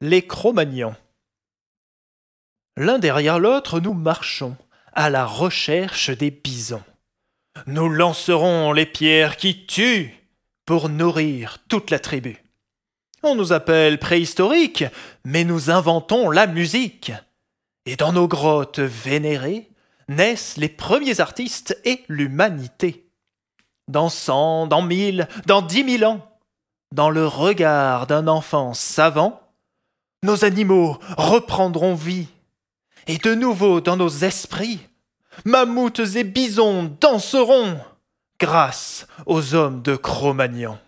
Les cro L'un derrière l'autre, nous marchons à la recherche des bisons. Nous lancerons les pierres qui tuent pour nourrir toute la tribu. On nous appelle préhistoriques, mais nous inventons la musique. Et dans nos grottes vénérées naissent les premiers artistes et l'humanité. Dans cent, dans mille, dans dix mille ans, dans le regard d'un enfant savant, nos animaux reprendront vie. Et de nouveau dans nos esprits, mammouths et bisons danseront grâce aux hommes de Cro-Magnon.